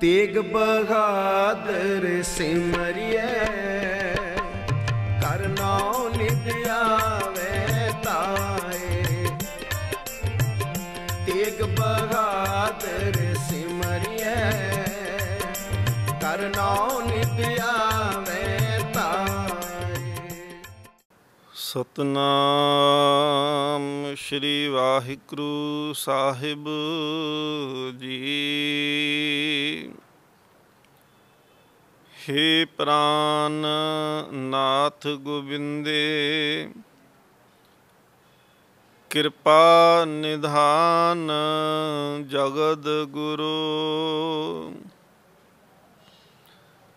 ਤੇਗ ਬਹਾਦਰ ਸਿਮਰਿਐ ਕਰਨਾਉ ਨਿਤ ਆਵੇ ਤਾਏ ਤੇਗ ਬਹਾਦਰ ਸਤਨਾਮ ਸ਼੍ਰੀ ਵਾਹਿਗੁਰੂ ਸਾਹਿਬ ਜੀ ਹੇ ਪ੍ਰਾਨ ਨਾਥ ਗੋਬਿੰਦੇ ਕਿਰਪਾ ਨਿਧਾਨ ਜਗਤ ਗੁਰੂ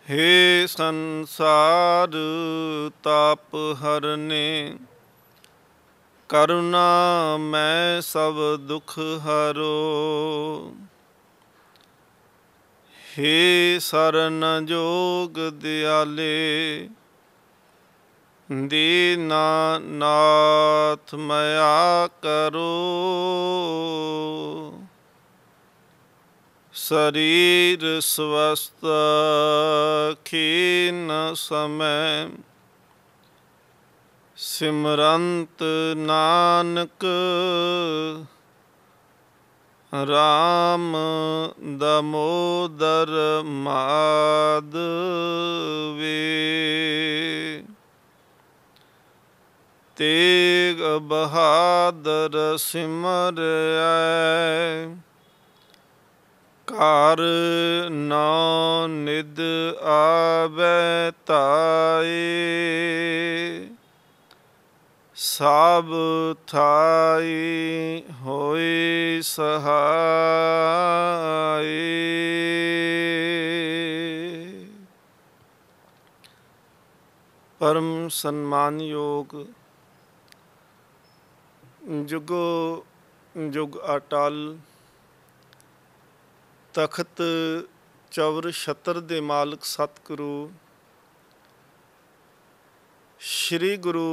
ਹੇ ਸੰਸਾਰ ਤਾਪ ਹਰਨੇ ਕਰੁਣਾ ਮੈਂ ਸਭ ਦੁਖ ਹਰੋ ਹੇ ਸਰਨ ਜੋਗ ਦਿਆਲੇ ਦੀਨਾ ਨਾਥ ਮਇਆ ਕਰੋ ਸਰੀਰ ਸਵਸਤ ਖੀਨ ਸਮੈ ਸਿਮਰੰਤ ਨਾਨਕ ਰਾਮ ਦਮੋਦਰ ਮਾਦਵੇ ਤੇਗ ਬਹਾਦਰ ਸਿਮਰੈ ਘਰ ਨਾ ਨਿਦ ਆਵੇ ਤਾਏ ਸਭ ਥਾਈ ਹੋਈ ਸਹਾਈ ਪਰਮ ਸਨਮਾਨਯੋਗ ਜੁਗ ਜੁਗ ਅਟਲ ਤਖਤ ਚਵਰ ਛਤਰ ਦੇ ਮਾਲਕ ਸਤਿਗੁਰੂ ਸ੍ਰੀ ਗੁਰੂ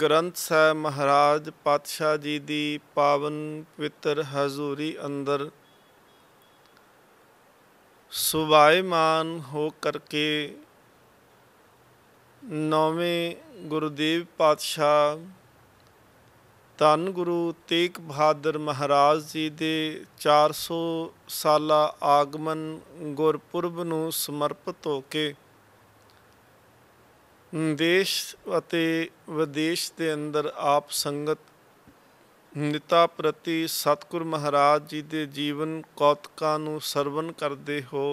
ਗ੍ਰੰਥ ਸਾਹਿਬ ਮਹਾਰਾਜ ਪਾਤਸ਼ਾਹ ਜੀ ਦੀ ਪਾਵਨ ਪਵਿੱਤਰ ਹਜ਼ੂਰੀ ਅੰਦਰ ਸੁਭਾਇਮਾਨ ਹੋ ਕਰਕੇ ਨੌਵੇਂ ਗੁਰਦੇਵ ਪਾਤਸ਼ਾਹ ਧੰਨ ਗੁਰੂ ਤੇਗ ਬਹਾਦਰ ਮਹਾਰਾਜ ਜੀ ਦੇ 400 ਸਾਲਾ ਆਗਮਨ ਗੁਰਪੁਰਬ ਨੂੰ ਸਮਰਪਿਤ ਹੋ ਕੇ ਦੇਸ਼ ਅਤੇ ਵਿਦੇਸ਼ ਦੇ ਅੰਦਰ ਆਪ ਸੰਗਤ ਨਿਤਾ ਪ੍ਰਤੀ ਸਤਿਗੁਰ ਮਹਾਰਾਜ ਜੀ ਦੇ ਜੀਵਨ ਕੌਤਕਾਂ ਨੂੰ ਸਰਵਨ ਕਰਦੇ ਹੋ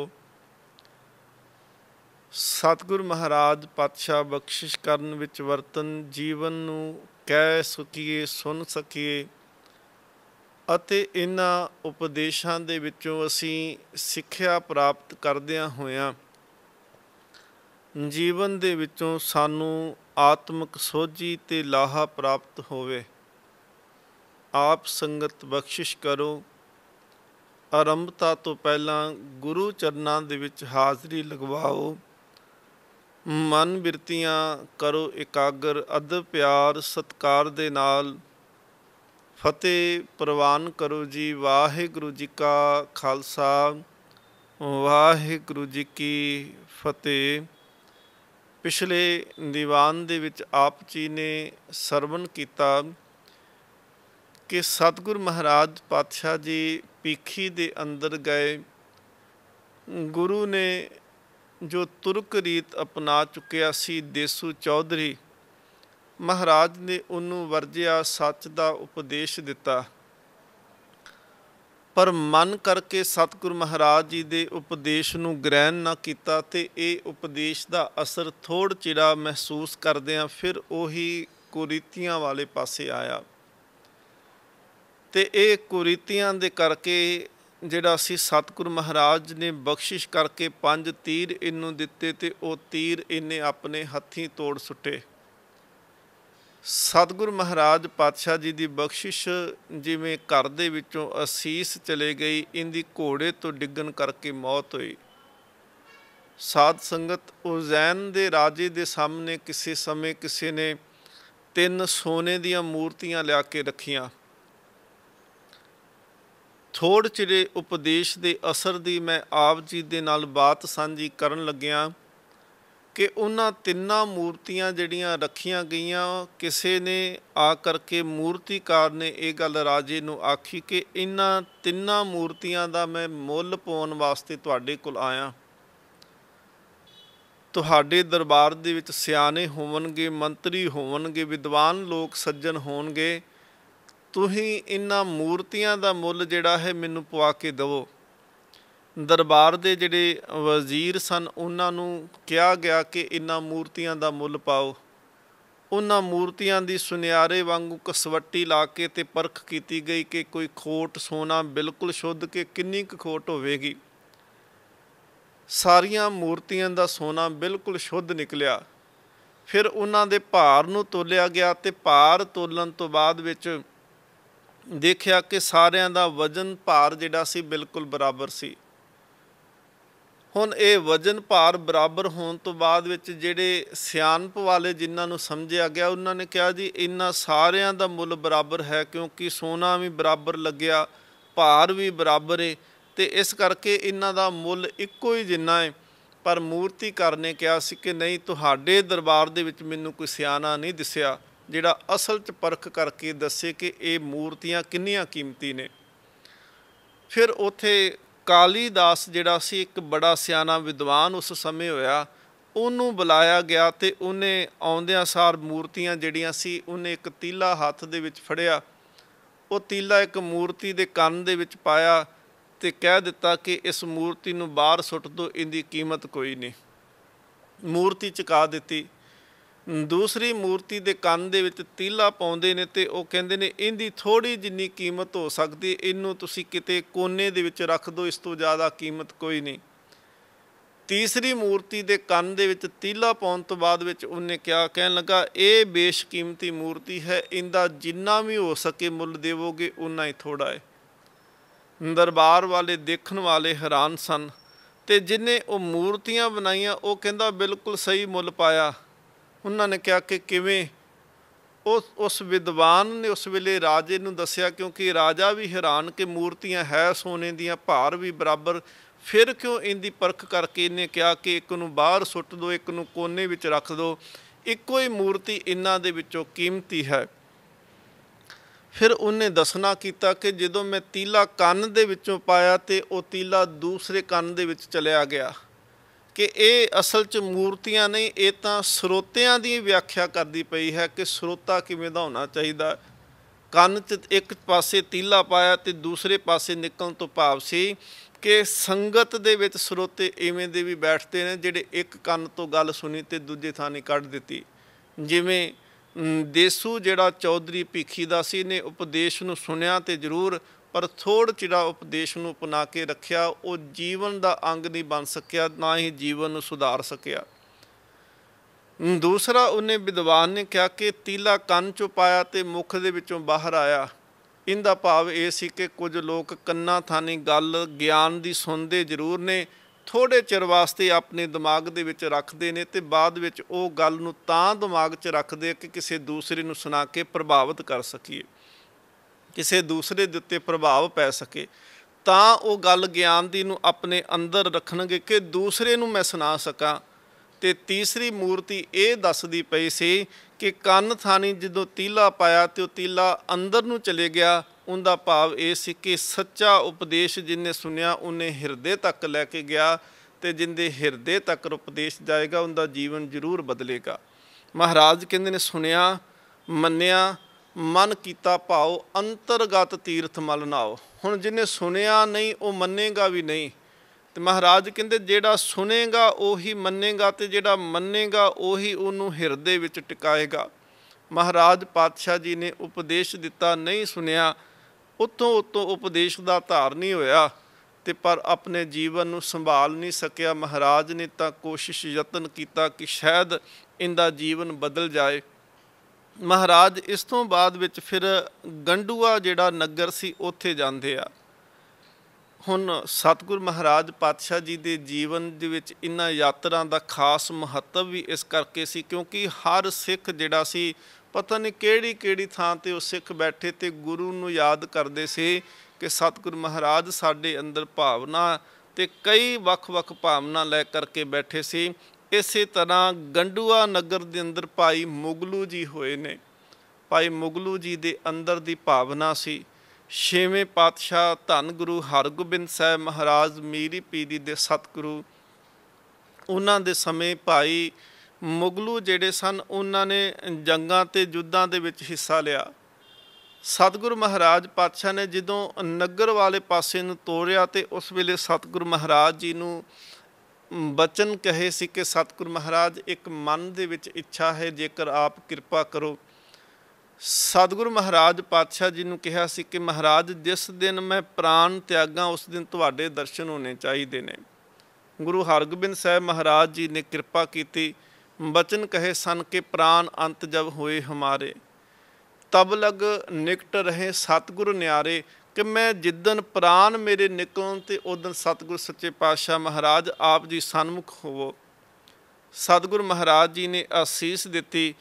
ਸਤਿਗੁਰ ਮਹਾਰਾਜ ਪਾਤਸ਼ਾਹ ਬਖਸ਼ਿਸ਼ ਕਰਨ ਵਿੱਚ ਵਰਤਨ ਜੀਵਨ ਨੂੰ ਕਹਿ ਸਕੀਏ ਸੁਣ ਸਕੀਏ ਅਤੇ ਇਹਨਾਂ ਉਪਦੇਸ਼ਾਂ ਦੇ ਵਿੱਚੋਂ ਅਸੀਂ ਸਿੱਖਿਆ ਪ੍ਰਾਪਤ ਕਰਦਿਆਂ ਹੋਇਆਂ ਜੀਵਨ ਦੇ ਵਿੱਚੋਂ ਸਾਨੂੰ ਆਤਮਿਕ ਸੋਝੀ ਤੇ ਲਾਹਾ ਪ੍ਰਾਪਤ ਹੋਵੇ ਆਪ ਸੰਗਤ ਬਖਸ਼ਿਸ਼ ਕਰੋ ਆਰੰਭਤਾ ਤੋਂ ਪਹਿਲਾਂ ਗੁਰੂ ਚਰਨਾਂ ਦੇ ਵਿੱਚ ਹਾਜ਼ਰੀ ਲਗਵਾਓ ਮਨ ਬਿਰਤੀਆਂ ਕਰੋ ਇਕਾਗਰ ਅਦ ਪਿਆਰ ਸਤਕਾਰ ਦੇ ਨਾਲ ਫਤਿਹ ਪ੍ਰਵਾਨ ਕਰੋ ਜੀ ਵਾਹਿਗੁਰੂ ਜੀ ਕਾ ਖਾਲਸਾ ਵਾਹਿਗੁਰੂ ਜੀ ਕੀ ਫਤਿਹ ਪਿਛਲੇ ਦੀਵਾਨ ਦੇ ਵਿੱਚ ਆਪ ਜੀ ਨੇ ਸਰਵਨ ਕੀਤਾ ਕਿ ਸਤਗੁਰ ਮਹਾਰਾਜ ਪਾਤਸ਼ਾਹ ਜੀ ਪੀਖੀ ਦੇ ਅੰਦਰ ਗਏ ਗੁਰੂ ਨੇ ਜੋ ਤੁਰਕ ਰੀਤ ਅਪਣਾ ਚੁੱਕਿਆ ਸੀ ਦੇਸੂ ਚੌਧਰੀ ਮਹਾਰਾਜ ਨੇ ਉਹਨੂੰ ਵਰਜਿਆ ਸੱਚ ਦਾ ਉਪਦੇਸ਼ ਦਿੱਤਾ ਪਰ ਮਨ ਕਰਕੇ ਸਤਿਗੁਰ ਮਹਾਰਾਜ ਜੀ ਦੇ ਉਪਦੇਸ਼ ਨੂੰ ਗ੍ਰਹਿਣ ਨਾ ਕੀਤਾ ਤੇ ਇਹ ਉਪਦੇਸ਼ ਦਾ ਅਸਰ ਥੋੜ ਚਿੜਾ ਮਹਿਸੂਸ ਕਰਦਿਆਂ ਫਿਰ ਉਹੀ ਕੁਰੀਤੀਆਂ ਵਾਲੇ ਪਾਸੇ ਆਇਆ ਤੇ ਇਹ ਕੁਰੀਤੀਆਂ ਦੇ ਕਰਕੇ ਜਿਹੜਾ ਸੀ ਸਤਗੁਰ ਮਹਾਰਾਜ ਨੇ ਬਖਸ਼ਿਸ਼ ਕਰਕੇ ਪੰਜ ਤੀਰ ਇਹਨੂੰ ਦਿੱਤੇ ਤੇ ਉਹ ਤੀਰ ਇਹਨੇ ਆਪਣੇ ਹੱਥੀਂ ਤੋੜ ਸੁੱਟੇ ਸਤਗੁਰ ਮਹਾਰਾਜ ਪਾਤਸ਼ਾਹ ਜੀ ਦੀ ਬਖਸ਼ਿਸ਼ ਜਿਵੇਂ ਘਰ ਦੇ ਵਿੱਚੋਂ ਅਸੀਸ ਚਲੇ ਗਈ ਇਹਦੀ ਘੋੜੇ ਤੋਂ ਡਿੱਗਣ ਕਰਕੇ ਮੌਤ ਹੋਈ ਸਾਧ ਸੰਗਤ ਉਜ਼ੈਨ ਦੇ ਰਾਜੇ ਦੇ ਸਾਹਮਣੇ ਕਿਸੇ ਸਮੇਂ ਕਿਸੇ ਨੇ ਤਿੰਨ ਸੋਨੇ ਦੀਆਂ ਮੂਰਤੀਆਂ ਲਿਆ ਕੇ ਰੱਖੀਆਂ ਥੋੜ ਚਿਰੇ ਉਪਦੇਸ਼ ਦੇ ਅਸਰ ਦੀ ਮੈਂ ਆਪ ਜੀ ਦੇ ਨਾਲ ਬਾਤ ਸਾਂਝੀ ਕਰਨ ਲੱਗਿਆ ਕਿ ਉਹਨਾਂ ਤਿੰਨਾਂ ਮੂਰਤੀਆਂ ਜਿਹੜੀਆਂ ਰੱਖੀਆਂ ਗਈਆਂ ਕਿਸੇ ਨੇ ਆ ਕਰਕੇ ਮੂਰਤੀਕਾਰ ਨੇ ਇਹ ਗੱਲ ਰਾਜੇ ਨੂੰ ਆਖੀ ਕਿ ਇਹਨਾਂ ਤਿੰਨਾਂ ਮੂਰਤੀਆਂ ਦਾ ਮੈਂ ਮੁੱਲ ਪਾਉਣ ਵਾਸਤੇ ਤੁਹਾਡੇ ਕੋਲ ਆਇਆ ਤੁਹਾਡੇ ਦਰਬਾਰ ਦੇ ਵਿੱਚ ਸਿਆਣੇ ਹੋਵਣਗੇ ਮੰਤਰੀ ਹੋਵਣਗੇ ਵਿਦਵਾਨ ਲੋਕ ਸੱਜਣ ਹੋਣਗੇ ਤੁਸੀਂ ਇਹਨਾਂ ਮੂਰਤੀਆਂ ਦਾ ਮੁੱਲ ਜਿਹੜਾ ਹੈ ਮੈਨੂੰ ਪਵਾ ਕੇ ਦਿਵੋ ਦਰਬਾਰ ਦੇ ਜਿਹੜੇ ਵਜ਼ੀਰ ਸਨ ਉਹਨਾਂ ਨੂੰ ਕਿਹਾ ਗਿਆ ਕਿ ਇਹਨਾਂ ਮੂਰਤੀਆਂ ਦਾ ਮੁੱਲ ਪਾਓ ਉਹਨਾਂ ਮੂਰਤੀਆਂ ਦੀ ਸੁਨਿਆਰੇ ਵਾਂਗੂ ਕਸਵੱਟੀ ਲਾ ਕੇ ਤੇ ਪਰਖ ਕੀਤੀ ਗਈ ਕਿ ਕੋਈ ਖੋਟ ਸੋਨਾ ਬਿਲਕੁਲ ਸ਼ੁੱਧ ਕਿ ਕਿੰਨੀ ਕੁ ਖੋਟ ਹੋਵੇਗੀ ਸਾਰੀਆਂ ਮੂਰਤੀਆਂ ਦਾ ਸੋਨਾ ਬਿਲਕੁਲ ਸ਼ੁੱਧ ਨਿਕਲਿਆ ਫਿਰ ਉਹਨਾਂ ਦੇ ਭਾਰ ਨੂੰ ਤੋਲਿਆ ਗਿਆ ਤੇ ਭਾਰ ਤੋਲਣ ਤੋਂ ਬਾਅਦ ਵਿੱਚ ਦੇਖਿਆ ਕਿ ਸਾਰਿਆਂ ਦਾ ਵਜਨ ਭਾਰ ਜਿਹੜਾ ਸੀ ਬਿਲਕੁਲ ਬਰਾਬਰ ਸੀ ਹੁਣ ਇਹ ਵਜਨ ਭਾਰ ਬਰਾਬਰ ਹੋਣ ਤੋਂ ਬਾਅਦ ਵਿੱਚ ਜਿਹੜੇ ਸਿਆਣਪ ਵਾਲੇ ਜਿਨ੍ਹਾਂ ਨੂੰ ਸਮਝਿਆ ਗਿਆ ਉਹਨਾਂ ਨੇ ਕਿਹਾ ਜੀ ਇੰਨਾ ਸਾਰਿਆਂ ਦਾ ਮੁੱਲ ਬਰਾਬਰ ਹੈ ਕਿਉਂਕਿ ਸੋਨਾ ਵੀ ਬਰਾਬਰ ਲੱਗਿਆ ਭਾਰ ਵੀ ਬਰਾਬਰ ਹੈ ਤੇ ਇਸ ਕਰਕੇ ਇਹਨਾਂ ਦਾ ਮੁੱਲ ਇੱਕੋ ਹੀ ਜਿੰਨਾ ਹੈ ਪਰ ਮੂਰਤੀ ਕਰਨੇ ਕਿਹਾ ਸੀ ਕਿ ਨਹੀਂ ਤੁਹਾਡੇ ਦਰਬਾਰ ਦੇ ਵਿੱਚ ਮੈਨੂੰ ਕੋਈ ਸਿਆਣਾ ਨਹੀਂ ਦਿਸਿਆ ਜਿਹੜਾ ਅਸਲ 'ਚ ਪਰਖ ਕਰਕੇ ਦੱਸੇ ਕਿ ਇਹ ਮੂਰਤੀਆਂ ਕਿੰਨੀਆਂ ਕੀਮਤੀ ਨੇ ਫਿਰ ਉਥੇ ਕਾਲੀਦਾਸ ਜਿਹੜਾ ਸੀ ਇੱਕ ਬੜਾ ਸਿਆਣਾ ਵਿਦਵਾਨ ਉਸ ਸਮੇਂ ਹੋਇਆ ਉਹਨੂੰ ਬੁਲਾਇਆ ਗਿਆ ਤੇ ਉਹਨੇ ਆਉਂਦਿਆਂ ਸਾਰ ਮੂਰਤੀਆਂ ਜਿਹੜੀਆਂ ਸੀ ਉਹਨੇ ਇੱਕ ਤੀਲਾ ਹੱਥ ਦੇ ਵਿੱਚ ਫੜਿਆ ਉਹ ਤੀਲਾ ਇੱਕ ਮੂਰਤੀ ਦੇ ਕੰਨ ਦੇ ਵਿੱਚ ਪਾਇਆ ਤੇ ਕਹਿ ਦਿੱਤਾ ਕਿ ਇਸ ਮੂਰਤੀ ਨੂੰ ਬਾਹਰ ਸੁੱਟ ਦਿਓ ਇਹਦੀ ਕੀਮਤ ਕੋਈ ਨਹੀਂ ਮੂਰਤੀ ਚੁਕਾ ਦਿੱਤੀ ਦੂਸਰੀ ਮੂਰਤੀ ਦੇ ਕੰਨ ਦੇ ਵਿੱਚ ਤੀਲਾ ਪਾਉਂਦੇ ਨੇ ਤੇ ਉਹ ਕਹਿੰਦੇ ਨੇ ਇਹਦੀ ਥੋੜੀ ਜਿੰਨੀ ਕੀਮਤ ਹੋ ਸਕਦੀ ਇਹਨੂੰ ਤੁਸੀਂ ਕਿਤੇ ਕੋਨੇ ਦੇ ਵਿੱਚ ਰੱਖ ਦਿਓ ਇਸ ਤੋਂ ਜ਼ਿਆਦਾ ਕੀਮਤ ਕੋਈ ਨਹੀਂ ਤੀਸਰੀ ਮੂਰਤੀ ਦੇ ਕੰਨ ਦੇ ਵਿੱਚ ਤੀਲਾ ਪਾਉਣ ਤੋਂ ਬਾਅਦ ਵਿੱਚ ਉਹਨੇ ਕਿਹਾ ਕਹਿਣ ਲੱਗਾ ਇਹ ਬੇਸ਼ਕੀਮਤੀ ਮੂਰਤੀ ਹੈ ਇਹਦਾ ਜਿੰਨਾ ਵੀ ਹੋ ਸਕੇ ਮੁੱਲ ਦੇਵੋਗੇ ਉਨਾ ਹੀ ਥੋੜਾ ਹੈ ਦਰਬਾਰ ਵਾਲੇ ਦੇਖਣ ਵਾਲੇ ਹੈਰਾਨ ਸਨ ਤੇ ਜਿਨੇ ਉਹ ਮੂਰਤੀਆਂ ਬਣਾਈਆਂ ਉਹ ਕਹਿੰਦਾ ਬਿਲਕੁਲ ਸਹੀ ਮੁੱਲ ਪਾਇਆ ਉਹਨਾਂ ਨੇ ਕਿਹਾ ਕਿ ਕਿਵੇਂ ਉਸ ਉਸ ਵਿਦਵਾਨ ਨੇ ਉਸ ਵੇਲੇ ਰਾਜੇ ਨੂੰ ਦੱਸਿਆ ਕਿਉਂਕਿ ਰਾਜਾ ਵੀ ਹੈਰਾਨ ਕਿ ਮੂਰਤੀਆਂ ਹੈ ਸੋਨੇ ਦੀਆਂ ਭਾਰ ਵੀ ਬਰਾਬਰ ਫਿਰ ਕਿਉਂ ਇਹਦੀ ਪਰਖ ਕਰਕੇ ਇਹਨੇ ਕਿਹਾ ਕਿ ਇੱਕ ਨੂੰ ਬਾਹਰ ਸੁੱਟ ਦਿਓ ਇੱਕ ਨੂੰ ਕੋਨੇ ਵਿੱਚ ਰੱਖ ਦਿਓ ਇੱਕੋ ਹੀ ਮੂਰਤੀ ਇਹਨਾਂ ਦੇ ਵਿੱਚੋਂ ਕੀਮਤੀ ਹੈ ਫਿਰ ਉਹਨੇ ਦੱਸਣਾ ਕੀਤਾ ਕਿ ਜਦੋਂ ਮੈਂ ਤੀਲਾ ਕੰਨ ਦੇ ਵਿੱਚੋਂ ਪਾਇਆ ਤੇ ਉਹ ਤੀਲਾ ਦੂਸਰੇ ਕੰਨ ਦੇ ਵਿੱਚ ਚਲਿਆ ਗਿਆ ਕਿ ਇਹ ਅਸਲ 'ਚ ਮੂਰਤੀਆਂ ਨਹੀਂ ਇਹ ਤਾਂ ਸਰੋਤਿਆਂ ਦੀ ਵਿਆਖਿਆ ਕਰਦੀ ਪਈ ਹੈ ਕਿ ਸਰੋਤਾ ਕਿਵੇਂ ਦਾ ਹੋਣਾ ਚਾਹੀਦਾ ਕੰਨ 'ਚ ਇੱਕ ਪਾਸੇ ਤੀਲਾ ਪਾਇਆ ਤੇ ਦੂਸਰੇ ਪਾਸੇ ਨਿਕਲਣ ਤੋਂ ਭਾਵ ਸੀ ਕਿ ਸੰਗਤ ਦੇ ਵਿੱਚ ਸਰੋਤੇ ਐਵੇਂ ਦੇ ਵੀ ਬੈਠਦੇ ਨੇ ਜਿਹੜੇ ਇੱਕ ਕੰਨ ਤੋਂ ਗੱਲ ਸੁਣੀ ਤੇ ਦੂਜੇ ਥਾਂ ਨਹੀਂ ਕੱਢ ਦਿੱਤੀ ਜਿਵੇਂ ਦੇਸੂ ਜਿਹੜਾ ਚੌਧਰੀ ਭੀਖੀ ਦਾ ਸੀ ਨੇ ਉਪਦੇਸ਼ ਨੂੰ ਸੁਣਿਆ ਤੇ ਜ਼ਰੂਰ ਪਰ ਥੋੜ ਚਿਰਾ ਉਪਦੇਸ਼ ਨੂੰ ਅਪਣਾ ਕੇ ਰੱਖਿਆ ਉਹ ਜੀਵਨ ਦਾ ਅੰਗ ਨਹੀਂ ਬਣ ਸਕਿਆ ਨਾ ਹੀ ਜੀਵਨ ਨੂੰ ਸੁਧਾਰ ਸਕਿਆ ਦੂਸਰਾ ਉਹਨੇ ਵਿਦਵਾਨ ਨੇ ਕਿਹਾ ਕਿ ਤੀਲਾ ਕੰਨ ਚੋਂ ਪਾਇਆ ਤੇ ਮੁਖ ਦੇ ਵਿੱਚੋਂ ਬਾਹਰ ਆਇਆ ਇਹਦਾ ਭਾਵ ਇਹ ਸੀ ਕਿ ਕੁਝ ਲੋਕ ਕੰਨਾਂ ਥਾਨੀ ਗੱਲ ਗਿਆਨ ਦੀ ਸੁਣਦੇ ਜ਼ਰੂਰ ਨੇ ਥੋੜੇ ਚਿਰ ਵਾਸਤੇ ਆਪਣੇ ਦਿਮਾਗ ਦੇ ਵਿੱਚ ਰੱਖਦੇ ਨੇ ਤੇ ਬਾਅਦ ਵਿੱਚ ਉਹ ਗੱਲ ਨੂੰ ਤਾਂ ਦਿਮਾਗ 'ਚ ਰੱਖਦੇ ਕਿ ਕਿਸੇ ਦੂਸਰੇ ਨੂੰ ਸੁਣਾ ਕੇ ਪ੍ਰਭਾਵਿਤ ਕਰ ਸਕੀਏ ਕਿਸੇ ਦੂਸਰੇ ਦੇ ਉੱਤੇ ਪ੍ਰਭਾਵ ਪੈ ਸਕੇ ਤਾਂ ਉਹ ਗੱਲ ਗਿਆਨ ਦੀ ਨੂੰ ਆਪਣੇ ਅੰਦਰ ਰੱਖਣਗੇ ਕਿ ਦੂਸਰੇ ਨੂੰ ਮੈਂ ਸੁਣਾ ਸਕਾਂ ਤੇ ਤੀਸਰੀ ਮੂਰਤੀ ਇਹ ਦੱਸਦੀ ਪਈ ਸੀ ਕਿ ਕੰਨ ਥਾਨੀ ਜਦੋਂ ਤੀਲਾ ਪਾਇਆ ਤੇ ਉਹ ਤੀਲਾ ਅੰਦਰ ਨੂੰ ਚਲੇ ਗਿਆ ਉਹਦਾ ਭਾਵ ਇਹ ਸੀ ਕਿ ਸੱਚਾ ਉਪਦੇਸ਼ ਜਿਨੇ ਸੁਨਿਆ ਉਹਨੇ ਹਿਰਦੇ ਤੱਕ ਲੈ ਕੇ ਗਿਆ ਤੇ ਜਿੰਦੇ ਹਿਰਦੇ ਤੱਕ ਉਪਦੇਸ਼ ਜਾਏਗਾ ਉਹਦਾ ਜੀਵਨ ਜ਼ਰੂਰ ਬਦਲੇਗਾ ਮਹਾਰਾਜ ਕਹਿੰਦੇ ਨੇ ਸੁਨਿਆ ਮੰਨਿਆ ਮਨ ਕੀਤਾ ਭਾਉ ਅੰਤਰਗਤ ਤੀਰਥ ਮਲ ਨਾਓ ਹੁਣ ਜਿਨੇ ਸੁਨਿਆ ਨਹੀਂ ਉਹ ਮੰਨੇਗਾ ਵੀ ਨਹੀਂ ਤੇ ਮਹਾਰਾਜ ਕਹਿੰਦੇ ਜਿਹੜਾ ਸੁਨੇਗਾ ਉਹੀ ਮੰਨੇਗਾ ਤੇ ਜਿਹੜਾ ਮੰਨੇਗਾ ਉਹੀ ਉਹਨੂੰ ਹਿਰਦੇ ਵਿੱਚ ਟਿਕਾਏਗਾ ਮਹਾਰਾਜ ਪਾਤਸ਼ਾਹ ਜੀ ਨੇ ਉਪਦੇਸ਼ ਦਿੱਤਾ ਨਹੀਂ ਸੁਨਿਆ ਉਤੋਂ ਉਤੋਂ ਉਪਦੇਸ਼ ਦਾ ਧਾਰ ਨਹੀਂ ਹੋਇਆ ਤੇ ਪਰ ਆਪਣੇ ਜੀਵਨ ਨੂੰ ਸੰਭਾਲ ਨਹੀਂ ਸਕਿਆ ਮਹਾਰਾਜ ਨੇ ਤਾਂ ਕੋਸ਼ਿਸ਼ ਯਤਨ ਕੀਤਾ ਕਿ ਸ਼ਾਇਦ ਇਹਦਾ ਜੀਵਨ ਬਦਲ ਜਾਏ ਮਹਾਰਾਜ ਇਸ ਤੋਂ ਬਾਅਦ ਵਿੱਚ ਫਿਰ ਗੰਡੂਆ ਜਿਹੜਾ ਨਗਰ ਸੀ ਉੱਥੇ ਜਾਂਦੇ ਆ ਹੁਣ ਸਤਗੁਰ ਮਹਾਰਾਜ ਪਾਤਸ਼ਾਹ ਜੀ ਦੇ ਜੀਵਨ ਦੇ ਵਿੱਚ ਇਨ੍ਹਾਂ ਯਾਤਰਾ ਦਾ ਖਾਸ ਮਹੱਤਵ ਵੀ ਇਸ ਕਰਕੇ ਸੀ ਕਿਉਂਕਿ ਹਰ ਸਿੱਖ ਜਿਹੜਾ ਸੀ ਪਤਾ ਨਹੀਂ ਕਿਹੜੀ ਕਿਹੜੀ ਥਾਂ ਤੇ ਉਹ ਸਿੱਖ ਬੈਠੇ ਤੇ ਗੁਰੂ ਨੂੰ ਯਾਦ ਕਰਦੇ ਸੀ ਕਿ ਸਤਗੁਰ ਮਹਾਰਾਜ ਸਾਡੇ ਅੰਦਰ ਭਾਵਨਾ ਤੇ ਕਈ ਵੱਖ-ਵੱਖ ਭਾਵਨਾ ਲੈ ਕਰਕੇ ਬੈਠੇ ਸੀ ਇਸੇ ਤਰ੍ਹਾਂ ਗੰਡੂਆ ਨਗਰ ਦੇ ਅੰਦਰ ਭਾਈ ਮੁਗਲੂ ਜੀ ਹੋਏ ਨੇ ਭਾਈ ਮੁਗਲੂ ਜੀ ਦੇ ਅੰਦਰ ਦੀ ਭਾਵਨਾ ਸੀ ਛੇਵੇਂ ਪਾਤਸ਼ਾਹ ਧੰਨ ਗੁਰੂ ਹਰਗੋਬਿੰਦ ਸਾਹਿਬ ਮਹਾਰਾਜ ਮੀਰੀ ਪੀਰੀ ਦੇ ਸਤਿਗੁਰੂ ਉਹਨਾਂ ਦੇ ਸਮੇਂ ਭਾਈ ਮੁਗਲੂ ਜਿਹੜੇ ਸਨ ਉਹਨਾਂ ਨੇ ਜੰਗਾਂ ਤੇ ਜੁੱਧਾਂ ਦੇ ਵਿੱਚ ਹਿੱਸਾ ਲਿਆ ਸਤਿਗੁਰ ਮਹਾਰਾਜ ਪਾਤਸ਼ਾਹ ਨੇ ਜਦੋਂ ਨਗਰ ਵਾਲੇ ਪਾਸੇ ਨੂੰ ਤੋੜਿਆ ਤੇ ਉਸ ਵੇਲੇ ਸਤਿਗੁਰ ਮਹਾਰਾਜ ਜੀ ਨੂੰ ਬਚਨ ਕਹੇ ਸੀ ਕਿ ਸਤਿਗੁਰ ਮਹਾਰਾਜ ਇੱਕ ਮਨ ਦੇ ਵਿੱਚ ਇੱਛਾ ਹੈ ਜੇਕਰ ਆਪ ਕਿਰਪਾ ਕਰੋ ਸਤਿਗੁਰ ਮਹਾਰਾਜ ਪਾਤਸ਼ਾਹ ਜੀ ਨੂੰ ਕਿਹਾ ਸੀ ਕਿ ਮਹਾਰਾਜ ਜਿਸ ਦਿਨ ਮੈਂ ਪ੍ਰਾਨ ਤਿਆਗਾਂ ਉਸ ਦਿਨ ਤੁਹਾਡੇ ਦਰਸ਼ਨ ਹੋਣੇ ਚਾਹੀਦੇ ਨੇ ਗੁਰੂ ਹਰਗੋਬਿੰਦ ਸਾਹਿਬ ਮਹਾਰਾਜ ਜੀ ਨੇ ਕਿਰਪਾ ਕੀਤੀ ਬਚਨ ਕਹੇ ਸਨ ਕਿ ਪ੍ਰਾਨ ਅੰਤ ਜਬ ਹੋਏ ਹਮਾਰੇ ਤਬ ਲਗ ਨਿਕਟ ਰਹੇ ਸਤਗੁਰ ਨਿਆਰੇ ਕਿ ਮੈਂ ਜਿੱਦਨ ਪ੍ਰਾਨ ਮੇਰੇ ਨਿਕਲਣ ਤੇ ਉਦਨ ਸਤਗੁਰ ਸੱਚੇ ਪਾਤਸ਼ਾਹ ਮਹਾਰਾਜ ਆਪ ਜੀ ਸਨਮੁਖ ਹੋਵੋ ਸਤਗੁਰ ਮਹਾਰਾਜ ਜੀ ਨੇ ਅਸੀਸ ਦਿੱਤੀ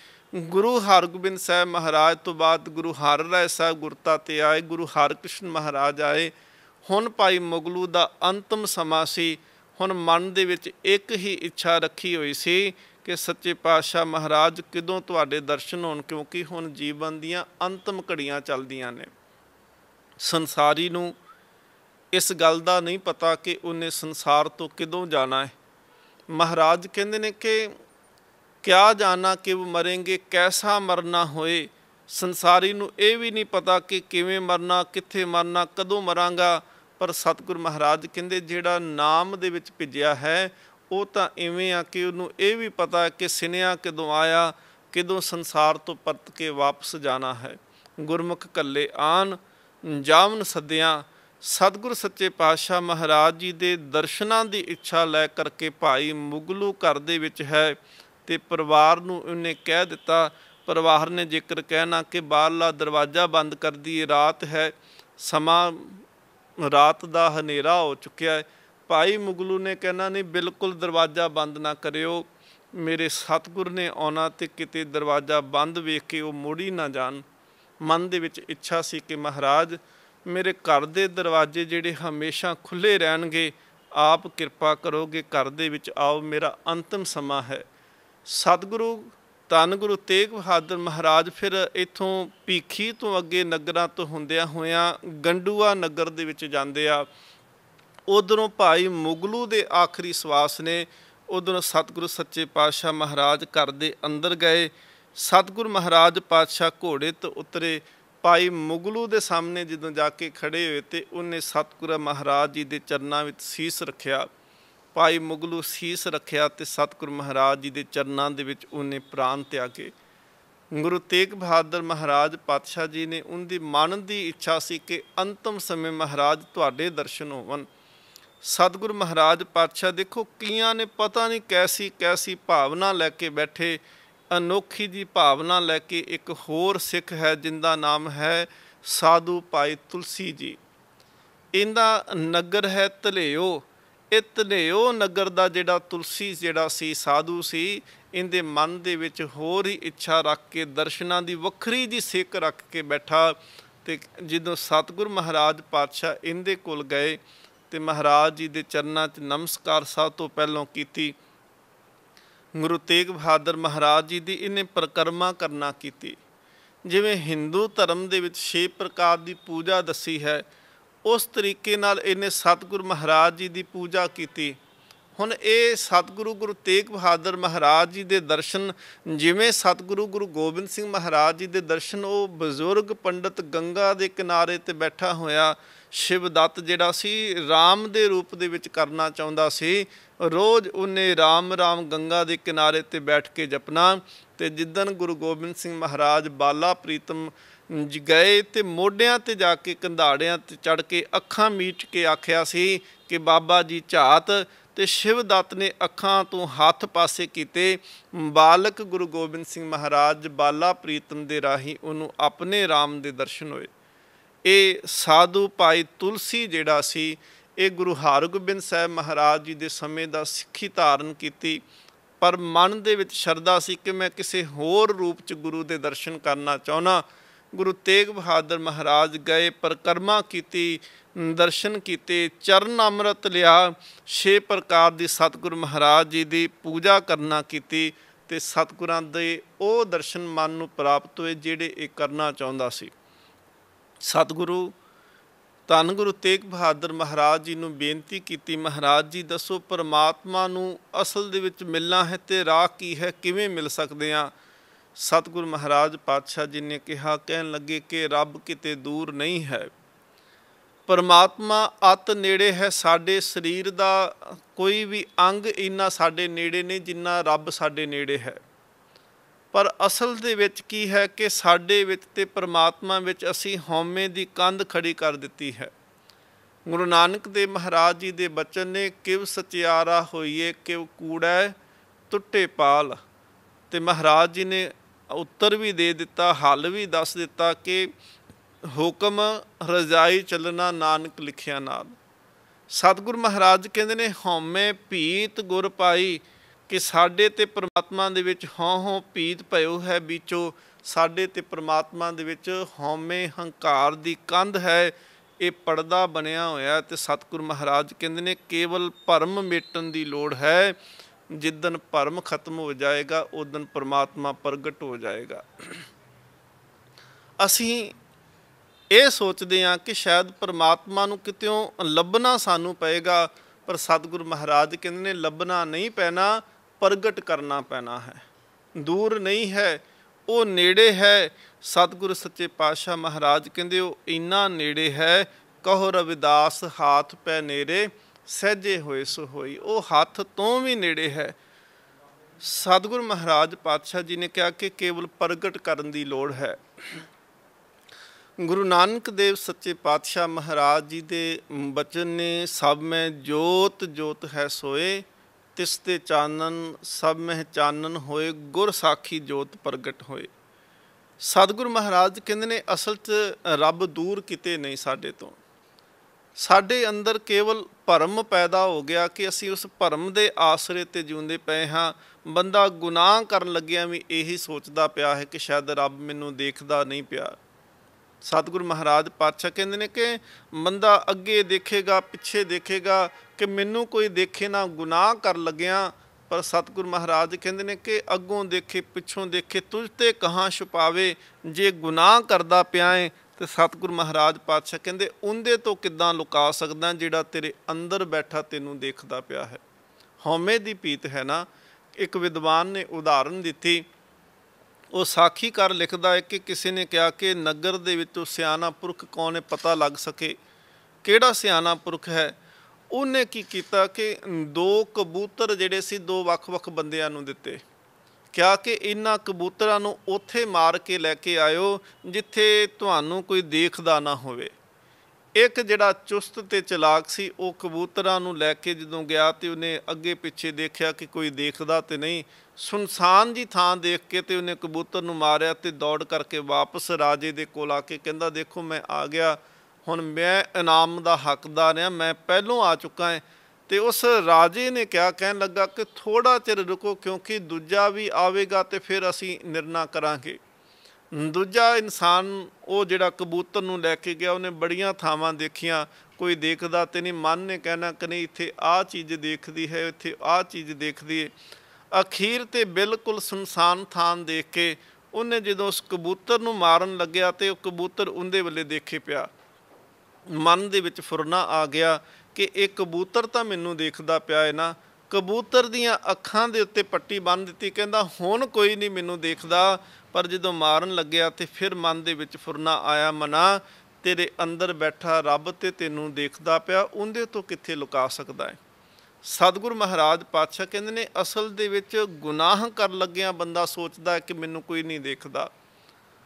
ਗੁਰੂ ਹਰਗੋਬਿੰਦ ਸਾਹਿਬ ਮਹਾਰਾਜ ਤੋਂ ਬਾਅਦ ਗੁਰੂ ਹਰ ਰਾਇ ਸਾਹਿਬ ਗੁਰਤਾ ਤੇ ਆਏ ਗੁਰੂ ਹਰਕ੍ਰਿਸ਼ਨ ਮਹਾਰਾਜ ਆਏ ਹੁਣ ਭਾਈ ਮੁਗਲੂ ਦਾ ਅੰਤਮ ਸਮਾਂ ਸੀ ਹੁਣ ਮਨ ਦੇ ਵਿੱਚ ਇੱਕ ਹੀ ਇੱਛਾ ਰੱਖੀ ਹੋਈ ਸੀ ਕਿ ਸੱਚੇ ਪਾਤਸ਼ਾਹ ਮਹਾਰਾਜ ਕਿਦੋਂ ਤੁਹਾਡੇ ਦਰਸ਼ਨ ਹੋਣ ਕਿਉਂਕਿ ਹੁਣ ਜੀਵਨ ਦੀਆਂ ਅੰਤਮ ਘੜੀਆਂ ਚੱਲਦੀਆਂ ਨੇ ਸੰਸਾਰੀ ਨੂੰ ਇਸ ਗੱਲ ਦਾ ਨਹੀਂ ਪਤਾ ਕਿ ਉਹਨੇ ਸੰਸਾਰ ਤੋਂ ਕਿਦੋਂ ਜਾਣਾ ਹੈ ਮਹਾਰਾਜ ਕਹਿੰਦੇ ਨੇ ਕਿ ਕਿਆ ਜਾਣਾ ਕਿ ਉਹ ਮਰेंगे ਕੈਸਾ ਮਰਨਾ ਹੋਏ ਸੰਸਾਰੀ ਨੂੰ ਇਹ ਵੀ ਨਹੀਂ ਪਤਾ ਕਿ ਕਿਵੇਂ ਮਰਨਾ ਕਿੱਥੇ ਮਰਨਾ ਕਦੋਂ ਮਰਾਂਗਾ ਪਰ ਸਤਿਗੁਰ ਮਹਾਰਾਜ ਕਹਿੰਦੇ ਜਿਹੜਾ ਨਾਮ ਦੇ ਵਿੱਚ ਭਿੱਜਿਆ ਹੈ ਉਹ ਤਾਂ ਇਵੇਂ ਆ ਕਿ ਉਹਨੂੰ ਇਹ ਵੀ ਪਤਾ ਕਿ ਸਿਨਿਆ ਕਦੋਂ ਆਇਆ ਕਿਦੋਂ ਸੰਸਾਰ ਤੋਂ ਪਰਤ ਕੇ ਵਾਪਸ ਜਾਣਾ ਹੈ ਗੁਰਮੁਖ ਕੱਲੇ ਆਨ ਜਾਮਨ ਸੱਦਿਆਂ ਸਤਿਗੁਰ ਸੱਚੇ ਪਾਤਸ਼ਾਹ ਮਹਾਰਾਜ ਜੀ ਦੇ ਦਰਸ਼ਨਾਂ ਦੀ ਇੱਛਾ ਲੈ ਕਰਕੇ ਭਾਈ ਮੁਗਲੂ ਘਰ ਦੇ ਵਿੱਚ ਹੈ ਤੇ ਪਰਿਵਾਰ ਨੂੰ ਉਹਨੇ ਕਹਿ ਦਿੱਤਾ ਪਰਿਵਾਰ ਨੇ ਜ਼ਿਕਰ ਕਹਿਣਾ ਕਿ ਬਾਹਰਲਾ ਦਰਵਾਜ਼ਾ ਬੰਦ ਕਰ ਦੀ ਰਾਤ ਹੈ ਸਮਾਂ ਰਾਤ ਦਾ ਹਨੇਰਾ ਹੋ ਚੁੱਕਿਆ ਹੈ ਭਾਈ ਮੁਗਲੂ ਨੇ ਕਹਿਣਾ ਨਹੀਂ ਬਿਲਕੁਲ ਦਰਵਾਜ਼ਾ ਬੰਦ ਨਾ ਕਰਿਓ ਮੇਰੇ ਸਤਗੁਰ ਨੇ ਆਉਣਾ ਤੇ ਕਿਤੇ ਦਰਵਾਜ਼ਾ ਬੰਦ ਵੇਖ ਕੇ ਉਹ ਮੁੜੀ ਨਾ ਜਾਣ ਮਨ ਦੇ ਵਿੱਚ ਇੱਛਾ ਸੀ ਕਿ ਮਹਾਰਾਜ ਮੇਰੇ ਘਰ ਦੇ ਦਰਵਾਜ਼ੇ ਜਿਹੜੇ ਹਮੇਸ਼ਾ ਖੁੱਲੇ ਰਹਿਣਗੇ ਆਪ ਕਿਰਪਾ ਕਰੋਗੇ ਘਰ ਦੇ ਵਿੱਚ ਆਓ ਮੇਰਾ ਅੰਤਮ ਸਮਾਂ ਹੈ ਸਤਿਗੁਰੂ ਤਨ ਗੁਰੂ ਤੇਗ ਬਹਾਦਰ ਮਹਾਰਾਜ ਫਿਰ ਇਥੋਂ ਪੀਖੀ ਤੋਂ ਅੱਗੇ ਨਗਰਾਂ ਤੋਂ ਹੁੰਦਿਆਂ ਹੋਇਆਂ ਗੰਡੂਆ ਨਗਰ ਦੇ ਵਿੱਚ ਜਾਂਦੇ ਆ ਉਧਰੋਂ ਭਾਈ ਮੁਗਲੂ ਦੇ ਆਖਰੀ ਸਵਾਸ ਨੇ ਉਧਰੋਂ ਸਤਿਗੁਰੂ ਸੱਚੇ ਪਾਤਸ਼ਾਹ ਮਹਾਰਾਜ ਘਰ ਦੇ ਅੰਦਰ ਗਏ ਸਤਗੁਰ ਮਹਾਰਾਜ ਪਾਤਸ਼ਾਹ ਘੋੜੇ ਤੋਂ ਉਤਰੇ ਪਾਈ ਮੁਗਲੂ ਦੇ ਸਾਹਮਣੇ ਜਦੋਂ ਜਾ ਕੇ ਖੜੇ ਹੋਏ ਤੇ ਉਹਨੇ ਸਤਗੁਰ ਮਹਾਰਾਜ ਜੀ ਦੇ ਚਰਨਾਂ ਵਿੱਚ ਸੀਸ ਰੱਖਿਆ ਪਾਈ ਮੁਗਲੂ ਸੀਸ ਰੱਖਿਆ ਤੇ ਸਤਗੁਰ ਮਹਾਰਾਜ ਜੀ ਦੇ ਚਰਨਾਂ ਦੇ ਵਿੱਚ ਉਹਨੇ ਪ੍ਰਾਨ ਤਿਆਗੇ ਗੁਰੂ ਤੇਗ ਬਹਾਦਰ ਮਹਾਰਾਜ ਪਾਤਸ਼ਾਹ ਜੀ ਨੇ ਉਹਦੀ ਮਨ ਦੀ ਇੱਛਾ ਸੀ ਕਿ ਅੰਤਮ ਸਮੇਂ ਮਹਾਰਾਜ ਤੁਹਾਡੇ ਦਰਸ਼ਨ ਹੋਵਨ ਸਤਗੁਰ ਮਹਾਰਾਜ ਪਾਤਸ਼ਾਹ ਦੇਖੋ ਕਿਆਂ ਨੇ ਪਤਾ ਨਹੀਂ ਕੈਸੀ ਕੈਸੀ ਭਾਵਨਾ ਲੈ ਕੇ ਬੈਠੇ ਅਨੋਖੀ ਦੀ ਭਾਵਨਾ ਲੈ ਕੇ ਇੱਕ ਹੋਰ ਸਿੱਖ ਹੈ ਜਿੰਦਾ ਨਾਮ ਹੈ ਸਾਧੂ ਭਾਈ ਤੁਲਸੀ ਜੀ ਇਹਦਾ ਨਗਰ ਹੈ ਤਲੇਓ ਇਹ ਤਲੇਓ ਨਗਰ ਦਾ ਜਿਹੜਾ ਤੁਲਸੀ ਜਿਹੜਾ ਸੀ ਸਾਧੂ ਸੀ ਇਹਦੇ ਮਨ ਦੇ ਵਿੱਚ ਹੋਰ ਹੀ ਇੱਛਾ ਰੱਖ ਕੇ ਦਰਸ਼ਨਾਂ ਦੀ ਵੱਖਰੀ ਜੀ ਸੇਕ ਰੱਖ ਕੇ ਬੈਠਾ ਤੇ ਜਦੋਂ ਸਤਗੁਰ ਮਹਾਰਾਜ ਪਾਤਸ਼ਾਹ ਇਹਦੇ ਕੋਲ ਗਏ ਤੇ ਮਹਾਰਾਜ ਜੀ ਦੇ ਚਰਨਾਂ 'ਚ ਨਮਸਕਾਰ ਸਭ ਤੋਂ ਪਹਿਲਾਂ ਕੀਤੀ ਗੁਰੂ ਤੇਗ ਬਹਾਦਰ ਮਹਾਰਾਜ ਜੀ ਦੀ ਇਹਨੇ ਪ੍ਰਕਰਮਾ ਕਰਨਾ ਕੀਤੀ ਜਿਵੇਂ Hindu ਧਰਮ ਦੇ ਵਿੱਚ ਛੇ ਪ੍ਰਕਾਰ ਦੀ ਪੂਜਾ ਦੱਸੀ ਹੈ ਉਸ ਤਰੀਕੇ ਨਾਲ ਇਹਨੇ ਸਤਿਗੁਰ ਮਹਾਰਾਜ ਜੀ ਦੀ ਪੂਜਾ ਕੀਤੀ ਹੁਣ ਇਹ ਸਤਿਗੁਰੂ ਗੁਰੂ ਤੇਗ ਬਹਾਦਰ ਮਹਾਰਾਜ ਜੀ ਦੇ ਦਰਸ਼ਨ ਜਿਵੇਂ ਸਤਿਗੁਰੂ ਗੁਰੂ ਗੋਬਿੰਦ ਸਿੰਘ ਮਹਾਰਾਜ ਜੀ ਦੇ ਦਰਸ਼ਨ ਉਹ ਬਜ਼ੁਰਗ ਪੰਡਤ ਗੰਗਾ ਦੇ ਕਿਨਾਰੇ ਤੇ ਬੈਠਾ ਹੋਇਆ ਸ਼ਿਵਦੱਤ ਜਿਹੜਾ ਸੀ RAM ਦੇ ਰੂਪ ਦੇ ਵਿੱਚ ਕਰਨਾ ਚਾਹੁੰਦਾ ਸੀ ਰੋਜ਼ ਉਹਨੇ RAM RAM ਗੰਗਾ ਦੇ ਕਿਨਾਰੇ ਤੇ ਬੈਠ ਕੇ ਜਪਨਾ ਤੇ ਜਿੱਦਨ ਗੁਰੂ ਗੋਬਿੰਦ ਸਿੰਘ ਮਹਾਰਾਜ ਬਾਲਾ ਪ੍ਰੀਤਮ ਗਏ ਤੇ ਮੋਢਿਆਂ ਤੇ ਜਾ ਕੇ ਕੰਧਾੜਿਆਂ ਤੇ ਚੜ ਕੇ ਅੱਖਾਂ ਮੀਟ ਕੇ ਆਖਿਆ ਸੀ ਕਿ ਬਾਬਾ ਜੀ ਝਾਤ ਤੇ ਸ਼ਿਵ ਦੱਤ ਨੇ ਅੱਖਾਂ ਤੋਂ ਹੱਥ ਪਾਸੇ ਕੀਤੇ ਬਾਲਕ ਗੁਰੂ ਗੋਬਿੰਦ ਸਿੰਘ ਮਹਾਰਾਜ ਬਾਲਾ ਪ੍ਰੀਤਮ ਦੇ ਰਾਹੀ ਉਹਨੂੰ ਆਪਣੇ RAM ਦੇ ਦਰਸ਼ਨ ਹੋਏ ਇਹ ਸਾਧੂ ਭਾਈ ਤੁਲਸੀ ਜਿਹੜਾ ਸੀ ਇਹ ਗੁਰੂ ਹਰਗੋਬਿੰਦ ਸਾਹਿਬ ਮਹਾਰਾਜ ਜੀ ਦੇ ਸਮੇਂ ਦਾ ਸਿੱਖੀ ਧਾਰਨ ਕੀਤੀ ਪਰ ਮਨ ਦੇ ਵਿੱਚ ਸ਼ਰਧਾ ਸੀ ਕਿ ਮੈਂ ਕਿਸੇ ਹੋਰ ਰੂਪ 'ਚ ਗੁਰੂ ਦੇ ਦਰਸ਼ਨ ਕਰਨਾ ਚਾਹਣਾ ਗੁਰੂ ਤੇਗ ਬਹਾਦਰ ਮਹਾਰਾਜ ਗਏ ਪਰਕਰਮਾ ਕੀਤੀ ਦਰਸ਼ਨ ਕੀਤੇ ਚਰਨ ਅੰਮ੍ਰਿਤ ਲਿਆ ਛੇ ਪ੍ਰਕਾਰ ਦੀ ਸਤਿਗੁਰ ਮਹਾਰਾਜ ਜੀ ਦੀ ਪੂਜਾ ਕਰਨਾ ਕੀਤੀ ਤੇ ਸਤਿਗੁਰਾਂ ਦੇ ਉਹ ਦਰਸ਼ਨ ਮਨ ਨੂੰ ਪ੍ਰਾਪਤ ਹੋਏ ਜਿਹੜੇ ਇਹ ਕਰਨਾ ਚਾਹੁੰਦਾ ਸੀ ਸਤਿਗੁਰੂ ਤਨ ਗੁਰੂ ਤੇਗ ਬਹਾਦਰ ਮਹਾਰਾਜ ਜੀ ਨੂੰ ਬੇਨਤੀ ਕੀਤੀ ਮਹਾਰਾਜ ਜੀ ਦੱਸੋ ਪਰਮਾਤਮਾ ਨੂੰ ਅਸਲ ਦੇ ਵਿੱਚ ਮਿਲਣਾ ਹੈ ਤੇ ਰਾਹ ਕੀ ਹੈ ਕਿਵੇਂ ਮਿਲ ਸਕਦੇ ਆ ਸਤਿਗੁਰ ਮਹਾਰਾਜ ਪਾਤਸ਼ਾਹ ਜੀ ਨੇ ਕਿਹਾ ਕਹਿਣ ਲੱਗੇ ਕਿ ਰੱਬ ਕਿਤੇ ਦੂਰ ਨਹੀਂ ਹੈ ਪਰਮਾਤਮਾ ਅਤ ਨੇੜੇ ਹੈ ਸਾਡੇ ਸਰੀਰ ਦਾ ਕੋਈ ਵੀ ਅੰਗ ਇੰਨਾ ਸਾਡੇ ਨੇੜੇ ਨਹੀਂ ਜਿੰਨਾ ਰੱਬ ਸਾਡੇ ਨੇੜੇ ਹੈ ਪਰ ਅਸਲ ਦੇ ਵਿੱਚ ਕੀ ਹੈ ਕਿ ਸਾਡੇ ਵਿੱਚ ਤੇ ਪਰਮਾਤਮਾ ਵਿੱਚ ਅਸੀਂ ਹਉਮੈ ਦੀ ਕੰਧ ਖੜੀ ਕਰ ਦਿੱਤੀ ਹੈ ਗੁਰੂ ਨਾਨਕ ਦੇ ਮਹਾਰਾਜ ਜੀ ਦੇ ਬਚਨ ਨੇ ਕਿਵ ਸਚਿਆਰਾ ਹੋਈਏ ਕਿਵ ਕੂੜਾ ਟੁੱਟੇ ਪਾਲ ਤੇ ਮਹਾਰਾਜ ਜੀ ਨੇ ਉੱਤਰ ਵੀ ਦੇ ਦਿੱਤਾ ਹੱਲ ਵੀ ਦੱਸ ਦਿੱਤਾ ਕਿ ਹੁਕਮ ਰਜ਼ਾਈ ਚੱਲਣਾ ਨਾਨਕ ਲਿਖਿਆ ਨਾਲ ਸਤਿਗੁਰ ਮਹਾਰਾਜ ਕਹਿੰਦੇ ਨੇ ਹਉਮੈ ਭੀਤ ਗੁਰ ਪਾਈ ਕਿ ਸਾਡੇ ਤੇ ਪ੍ਰਮਾਤਮਾ ਦੇ ਵਿੱਚ ਹਉ ਹਉ ਭੀਤ ਭਇਓ ਹੈ ਵਿੱਚੋ ਸਾਡੇ ਤੇ ਪ੍ਰਮਾਤਮਾ ਦੇ ਵਿੱਚ ਹਉਮੈ ਹੰਕਾਰ ਦੀ ਕੰਧ ਹੈ ਇਹ ਪਰਦਾ ਬਣਿਆ ਹੋਇਆ ਤੇ ਸਤਿਗੁਰ ਮਹਾਰਾਜ ਕਹਿੰਦੇ ਨੇ ਕੇਵਲ ਭਰਮ ਮਿਟਣ ਦੀ ਲੋੜ ਹੈ ਜਿੱਦਨ ਭਰਮ ਖਤਮ ਹੋ ਜਾਏਗਾ ਦਿਨ ਪ੍ਰਮਾਤਮਾ ਪ੍ਰਗਟ ਹੋ ਜਾਏਗਾ ਅਸੀਂ ਇਹ ਸੋਚਦੇ ਆ ਕਿ ਸ਼ਾਇਦ ਪਰਮਾਤਮਾ ਨੂੰ ਕਿਤਿਓਂ ਲੱਭਣਾ ਸਾਨੂੰ ਪਏਗਾ ਪਰ ਸਤਿਗੁਰ ਮਹਾਰਾਜ ਕਹਿੰਦੇ ਨੇ ਲੱਭਣਾ ਨਹੀਂ ਪੈਣਾ ਪ੍ਰਗਟ ਕਰਨਾ ਪੈਣਾ ਹੈ ਦੂਰ ਨਹੀਂ ਹੈ ਉਹ ਨੇੜੇ ਹੈ ਸਤਿਗੁਰ ਸੱਚੇ ਪਾਤਸ਼ਾਹ ਮਹਾਰਾਜ ਕਹਿੰਦੇ ਉਹ ਇੰਨਾ ਨੇੜੇ ਹੈ ਕਹੋ ਰਵਿਦਾਸ ਹਾਥ ਪੈ ਨੇਰੇ ਸਹਜੇ ਹੋਏ ਸੋ ਹੋਈ ਉਹ ਹੱਥ ਤੋਂ ਵੀ ਨੇੜੇ ਹੈ ਸਤਿਗੁਰ ਮਹਾਰਾਜ ਪਾਤਸ਼ਾਹ ਜੀ ਨੇ ਕਿਹਾ ਕਿ ਕੇਵਲ ਪ੍ਰਗਟ ਕਰਨ ਦੀ ਲੋੜ ਹੈ ਗੁਰੂ ਨਾਨਕ ਦੇਵ ਸੱਚੇ ਪਾਤਸ਼ਾਹ ਮਹਾਰਾਜ ਜੀ ਦੇ ਬਚਨ ਨੇ ਸਭ ਮੈਂ ਜੋਤ ਜੋਤ ਹੈ ਸੋਏ ਤਿਸ ਤੇ ਚਾਨਨ ਸਭ ਮਹਿ ਚਾਨਨ ਹੋਏ ਗੁਰ ਸਾਖੀ ਜੋਤ ਪ੍ਰਗਟ ਹੋਏ ਸਤਿਗੁਰ ਮਹਾਰਾਜ ਕਹਿੰਦੇ ਨੇ ਅਸਲ 'ਚ ਰੱਬ ਦੂਰ ਕਿਤੇ ਨਹੀਂ ਸਾਡੇ ਤੋਂ ਸਾਡੇ ਅੰਦਰ ਕੇਵਲ ਭਰਮ ਪੈਦਾ ਹੋ ਗਿਆ ਕਿ ਅਸੀਂ ਉਸ ਭਰਮ ਦੇ ਆਸਰੇ ਤੇ ਜਿਉਂਦੇ ਪਏ ਹਾਂ ਬੰਦਾ ਗੁਨਾਹ ਕਰਨ ਲੱਗਿਆ ਵੀ ਇਹੀ ਸੋਚਦਾ ਪਿਆ ਹੈ ਕਿ ਸ਼ਾਇਦ ਰੱਬ ਮੈਨੂੰ ਦੇਖਦਾ ਨਹੀਂ ਪਿਆ ਸਤਿਗੁਰ ਮਹਾਰਾਜ ਪਾਤਸ਼ਾਹ ਕਹਿੰਦੇ ਨੇ ਕਿ ਬੰਦਾ ਅੱਗੇ ਦੇਖੇਗਾ ਪਿੱਛੇ ਦੇਖੇਗਾ ਕਿ ਮੈਨੂੰ ਕੋਈ ਦੇਖੇ ਨਾ ਗੁਨਾਹ ਕਰ ਲਗਿਆ ਪਰ ਸਤਿਗੁਰ ਮਹਾਰਾਜ ਕਹਿੰਦੇ ਨੇ ਕਿ ਅੱਗੋਂ ਦੇਖੇ ਪਿੱਛੋਂ ਦੇਖੇ ਤੁਝ ਤੇ ਕਹਾਂ ਛੁਪਾਵੇ ਜੇ ਗੁਨਾਹ ਕਰਦਾ ਪਿਆ ਏ ਤੇ ਸਤਿਗੁਰ ਮਹਾਰਾਜ ਪਾਤਸ਼ਾਹ ਕਹਿੰਦੇ ਉਹਦੇ ਤੋਂ ਕਿੱਦਾਂ ਲੁਕਾ ਸਕਦਾ ਜਿਹੜਾ ਤੇਰੇ ਅੰਦਰ ਬੈਠਾ ਤੈਨੂੰ ਦੇਖਦਾ ਪਿਆ ਹੈ ਹਉਮੈ ਦੀ ਪੀਤ ਹੈ ਨਾ ਇੱਕ ਵਿਦਵਾਨ ਨੇ ਉਦਾਹਰਨ ਦਿੱਤੀ ਉਹ ਸਾਖੀ ਕਰ ਲਿਖਦਾ ਹੈ ਕਿ ਕਿਸੇ ਨੇ ਕਿਹਾ ਕਿ ਨਗਰ ਦੇ ਵਿੱਚੋਂ ਸਿਆਣਾ ਪੁਰਖ ਕੌਣ ਹੈ ਪਤਾ ਲੱਗ ਸਕੇ ਕਿਹੜਾ ਸਿਆਣਾ ਪੁਰਖ ਹੈ ਉਹਨੇ ਕੀ ਕੀਤਾ ਕਿ ਦੋ ਕਬੂਤਰ ਜਿਹੜੇ ਸੀ ਦੋ ਵੱਖ-ਵੱਖ ਬੰਦਿਆਂ ਨੂੰ ਦਿੱਤੇ ਕਿਹਾ ਕਿ ਇਹਨਾਂ ਕਬੂਤਰਾਂ ਨੂੰ ਉੱਥੇ ਮਾਰ ਕੇ ਲੈ ਕੇ ਆਇਓ ਜਿੱਥੇ ਤੁਹਾਨੂੰ ਕੋਈ ਦੇਖਦਾ ਨਾ ਹੋਵੇ ਇੱਕ ਜਿਹੜਾ ਚੁਸਤ ਤੇ ਚਲਾਕ ਸੀ ਉਹ ਕਬੂਤਰਾਂ ਨੂੰ ਲੈ ਕੇ ਜਦੋਂ ਗਿਆ ਤੇ ਉਹਨੇ ਅੱਗੇ ਪਿੱਛੇ ਦੇਖਿਆ ਕਿ ਕੋਈ ਦੇਖਦਾ ਤੇ ਨਹੀਂ ਸੁਨਸਾਨ ਜੀ ਥਾਂ ਦੇਖ ਕੇ ਤੇ ਉਹਨੇ ਕਬੂਤਰ ਨੂੰ ਮਾਰਿਆ ਤੇ ਦੌੜ ਕਰਕੇ ਵਾਪਸ ਰਾਜੇ ਦੇ ਕੋਲ ਆ ਕੇ ਕਹਿੰਦਾ ਦੇਖੋ ਮੈਂ ਆ ਗਿਆ ਹੁਣ ਮੈਂ ਇਨਾਮ ਦਾ ਹੱਕਦਾਰ ਆ ਮੈਂ ਪਹਿਲੋਂ ਆ ਚੁੱਕਾ ਹਾਂ ਤੇ ਉਸ ਰਾਜੇ ਨੇ ਕਿਹਾ ਕਹਿਣ ਲੱਗਾ ਕਿ ਥੋੜਾ ਚਿਰ ਰੁਕੋ ਕਿਉਂਕਿ ਦੂਜਾ ਵੀ ਆਵੇਗਾ ਤੇ ਫਿਰ ਅਸੀਂ ਨਿਰਣਾ ਕਰਾਂਗੇ ਦੂਜਾ ਇਨਸਾਨ ਉਹ ਜਿਹੜਾ ਕਬੂਤਰ ਨੂੰ ਲੈ ਕੇ ਗਿਆ ਉਹਨੇ ਬੜੀਆਂ ਥਾਵਾਂ ਦੇਖੀਆਂ ਕੋਈ ਦੇਖਦਾ ਤੇ ਨਹੀਂ ਮਨ ਨੇ ਕਹਿਣਾ ਕਿ ਨਹੀਂ ਇੱਥੇ ਆਹ ਚੀਜ਼ ਦੇਖਦੀ ਹੈ ਇੱਥੇ ਆਹ ਚੀਜ਼ ਦੇਖਦੀ ਹੈ ਅਖੀਰ ਤੇ ਬਿਲਕੁਲ ਸੁਨਸਾਨ ਥਾਂ ਦੇਖ ਕੇ ਉਹਨੇ ਜਦੋਂ ਉਸ ਕਬੂਤਰ ਨੂੰ ਮਾਰਨ ਲੱਗਿਆ ਤੇ ਉਹ ਕਬੂਤਰ ਉਹਦੇ ਵੱਲੇ ਦੇਖੇ ਪਿਆ ਮਨ ਦੇ ਵਿੱਚ ਫੁਰਨਾ ਆ ਗਿਆ ਕਿ ਇਹ ਕਬੂਤਰ ਤਾਂ ਮੈਨੂੰ ਦੇਖਦਾ ਪਿਆ ਹੈ ਨਾ ਕਬੂਤਰ ਦੀਆਂ ਅੱਖਾਂ ਦੇ ਉੱਤੇ ਪੱਟੀ ਬੰਨ ਦਿੱਤੀ ਕਹਿੰਦਾ ਹੁਣ ਕੋਈ ਨਹੀਂ ਮੈਨੂੰ ਦੇਖਦਾ ਪਰ ਜਦੋਂ ਮਾਰਨ ਲੱਗਿਆ ਤੇ ਫਿਰ ਮਨ ਦੇ ਵਿੱਚ ਫੁਰਨਾ ਆਇਆ ਮਨਾ ਤੇਰੇ ਅੰਦਰ ਬੈਠਾ ਰੱਬ ਤੇ ਤੈਨੂੰ ਦੇਖਦਾ ਪਿਆ ਉਹਦੇ ਤੋਂ ਕਿੱਥੇ ਲੁਕਾ ਸਕਦਾ ਹੈ ਸਤਿਗੁਰ ਮਹਾਰਾਜ ਪਾਤਸ਼ਾਹ ਕਹਿੰਦੇ ਨੇ ਅਸਲ ਦੇ ਵਿੱਚ ਗੁਨਾਹ ਕਰਨ ਲੱਗਿਆ ਬੰਦਾ ਸੋਚਦਾ ਕਿ ਮੈਨੂੰ ਕੋਈ ਨਹੀਂ ਦੇਖਦਾ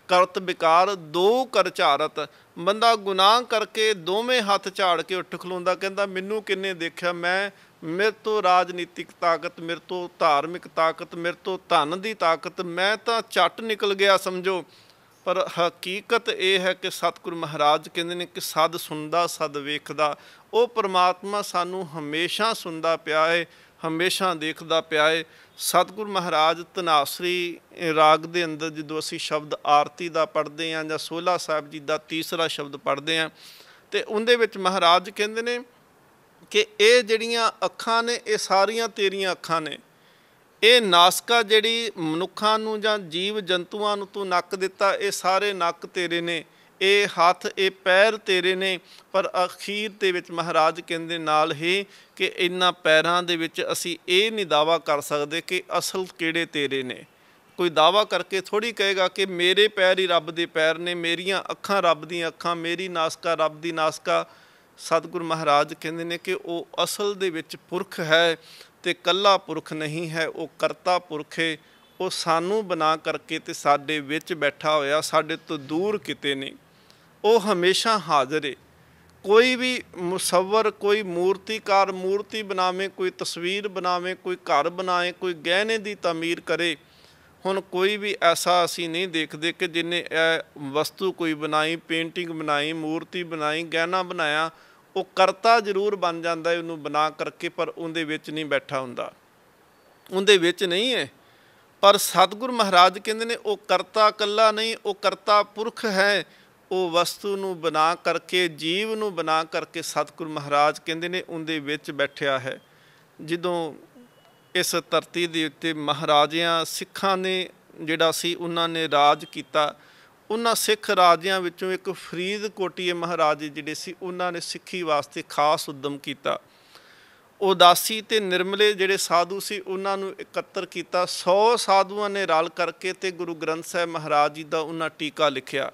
ਕਰਤ ਵਿਕਾਰ ਦੋ ਕਰ ਝਾਰਤ ਬੰਦਾ ਗੁਨਾਹ ਕਰਕੇ ਦੋਵੇਂ ਹੱਥ ਝਾੜ ਕੇ ਉੱਠ ਖਲੋਂਦਾ ਕਹਿੰਦਾ ਮੈਨੂੰ ਕਿੰਨੇ ਦੇਖਿਆ ਮੈਂ ਮੇਰੇ ਤੋਂ ਰਾਜਨੀਤਿਕ ਤਾਕਤ ਮੇਰੇ ਤੋਂ ਧਾਰਮਿਕ ਤਾਕਤ ਮੇਰੇ ਤੋਂ ਧਨ ਦੀ ਤਾਕਤ ਮੈਂ ਤਾਂ ਛੱਟ ਨਿਕਲ ਗਿਆ ਸਮਝੋ ਪਰ ਹਕੀਕਤ ਇਹ ਹੈ ਕਿ ਸਤਿਗੁਰੂ ਮਹਾਰਾਜ ਕਹਿੰਦੇ ਨੇ ਕਿ ਸਦ ਸੁਣਦਾ ਸਦ ਵੇਖਦਾ ਉਹ ਪ੍ਰਮਾਤਮਾ ਸਾਨੂੰ ਹਮੇਸ਼ਾ ਸੁਣਦਾ ਪਿਆ ਹੈ ਹਮੇਸ਼ਾ ਦੇਖਦਾ ਪਿਆ ਹੈ ਸਤਿਗੁਰ ਮਹਾਰਾਜ ਤਨਾਸਰੀ ਰਾਗ ਦੇ ਅੰਦਰ ਜਦੋਂ ਅਸੀਂ ਸ਼ਬਦ ਆਰਤੀ ਦਾ ਪੜ੍ਹਦੇ ਆਂ ਜਾਂ ਸੋਲਾ ਸਾਹਿਬ ਜੀ ਦਾ ਤੀਸਰਾ ਸ਼ਬਦ ਪੜ੍ਹਦੇ ਆਂ ਤੇ ਉਹਦੇ ਵਿੱਚ ਮਹਾਰਾਜ ਕਹਿੰਦੇ ਨੇ ਕਿ ਇਹ ਜਿਹੜੀਆਂ ਅੱਖਾਂ ਨੇ ਇਹ ਸਾਰੀਆਂ ਤੇਰੀਆਂ ਅੱਖਾਂ ਨੇ ਇਹ ਨਾਸਕਾ ਜਿਹੜੀ ਮਨੁੱਖਾਂ ਨੂੰ ਜਾਂ ਜੀਵ ਜੰਤੂਆਂ ਨੂੰ ਤੂੰ ਨੱਕ ਦਿੱਤਾ ਇਹ ਸਾਰੇ ਨੱਕ ਤੇਰੇ ਨੇ ਇਹ ਹੱਥ ਇਹ ਪੈਰ ਤੇਰੇ ਨੇ ਪਰ ਅਖੀਰ ਦੇ ਵਿੱਚ ਮਹਾਰਾਜ ਕਹਿੰਦੇ ਨਾਲ ਹੀ ਕਿ ਇਨ੍ਹਾਂ ਪੈਰਾਂ ਦੇ ਵਿੱਚ ਅਸੀਂ ਇਹ ਨਹੀਂ ਦਾਵਾ ਕਰ ਸਕਦੇ ਕਿ ਅਸਲ ਕਿਹੜੇ ਤੇਰੇ ਨੇ ਕੋਈ ਦਾਵਾ ਕਰਕੇ ਥੋੜੀ ਕਹੇਗਾ ਕਿ ਮੇਰੇ ਪੈਰ ਹੀ ਰੱਬ ਦੇ ਪੈਰ ਨੇ ਮੇਰੀਆਂ ਅੱਖਾਂ ਰੱਬ ਦੀਆਂ ਅੱਖਾਂ ਮੇਰੀ ਨਾਸਕਾ ਰੱਬ ਦੀ ਨਾਸਕਾ ਸਤਿਗੁਰ ਮਹਾਰਾਜ ਕਹਿੰਦੇ ਨੇ ਕਿ ਉਹ ਅਸਲ ਦੇ ਵਿੱਚ ਪੁਰਖ ਹੈ ਤੇ ਕੱਲਾ ਪੁਰਖ ਨਹੀਂ ਹੈ ਉਹ ਕਰਤਾ ਪੁਰਖ ਹੈ ਉਹ ਸਾਨੂੰ ਬਣਾ ਕਰਕੇ ਤੇ ਸਾਡੇ ਵਿੱਚ ਬੈਠਾ ਹੋਇਆ ਸਾਡੇ ਤੋਂ ਦੂਰ ਕਿਤੇ ਨਹੀਂ ਉਹ ਹਮੇਸ਼ਾ ਹਾਜ਼ਰ ਹੈ ਕੋਈ ਵੀ ਮੁਸਵਰ ਕੋਈ ਮੂਰਤੀਕਾਰ ਮੂਰਤੀ ਬਣਾਵੇ ਕੋਈ ਤਸਵੀਰ ਬਣਾਵੇ ਕੋਈ ਘਰ ਬਣਾਏ ਕੋਈ ਗਹਿਣੇ ਦੀ ਤਾਮੀਰ ਕਰੇ ਹੁਣ ਕੋਈ ਵੀ ਐਸਾ ਅਸੀਂ ਨਹੀਂ ਦੇਖਦੇ ਕਿ ਜਿਨੇ ਵਸਤੂ ਕੋਈ ਬਣਾਈ ਪੇਂਟਿੰਗ ਬਣਾਈ ਮੂਰਤੀ ਬਣਾਈ ਗਹਿਣਾ ਬਣਾਇਆ ਉਹ ਕਰਤਾ ਜ਼ਰੂਰ ਬਣ ਜਾਂਦਾ ਹੈ ਉਹਨੂੰ ਬਣਾ ਕਰਕੇ ਪਰ ਉਹਦੇ ਵਿੱਚ ਨਹੀਂ ਬੈਠਾ ਹੁੰਦਾ ਉਹਦੇ ਵਿੱਚ ਨਹੀਂ ਹੈ ਪਰ ਸਤਿਗੁਰ ਮਹਾਰਾਜ ਕਹਿੰਦੇ ਨੇ ਉਹ ਕਰਤਾ ਕੱਲਾ ਨਹੀਂ ਉਹ ਕਰਤਾ ਪੁਰਖ ਹੈ ਉਹ ਵਸਤੂ ਨੂੰ ਬਣਾ ਕਰਕੇ ਜੀਵ ਨੂੰ ਬਣਾ ਕਰਕੇ ਸਤਿਗੁਰ ਮਹਾਰਾਜ ਕਹਿੰਦੇ ਨੇ ਉਹਦੇ ਵਿੱਚ ਬੈਠਿਆ ਹੈ ਜਦੋਂ ਇਸ ਧਰਤੀ ਦੇ ਉੱਤੇ ਮਹਾਰਾਜਿਆਂ ਸਿੱਖਾਂ ਨੇ ਜਿਹੜਾ ਸੀ ਉਹਨਾਂ ਨੇ ਰਾਜ ਕੀਤਾ ਉਹਨਾਂ ਸਿੱਖ ਰਾਜਿਆਂ ਵਿੱਚੋਂ ਇੱਕ ਫਰੀਦ ਕੋਟੀਏ ਮਹਾਰਾਜ ਜਿਹੜੇ ਸੀ ਉਹਨਾਂ ਨੇ ਸਿੱਖੀ ਵਾਸਤੇ ਖਾਸ ਉਦਮ ਕੀਤਾ ਉਦਾਸੀ ਤੇ ਨਿਰਮਲੇ ਜਿਹੜੇ ਸਾਧੂ ਸੀ ਉਹਨਾਂ ਨੂੰ ਇਕੱਤਰ ਕੀਤਾ 100 ਸਾਧੂਆਂ ਨੇ ਰਲ ਕਰਕੇ ਤੇ ਗੁਰੂ ਗ੍ਰੰਥ ਸਾਹਿਬ ਮਹਾਰਾਜ ਜੀ ਦਾ ਉਹਨਾਂ ਟੀਕਾ ਲਿਖਿਆ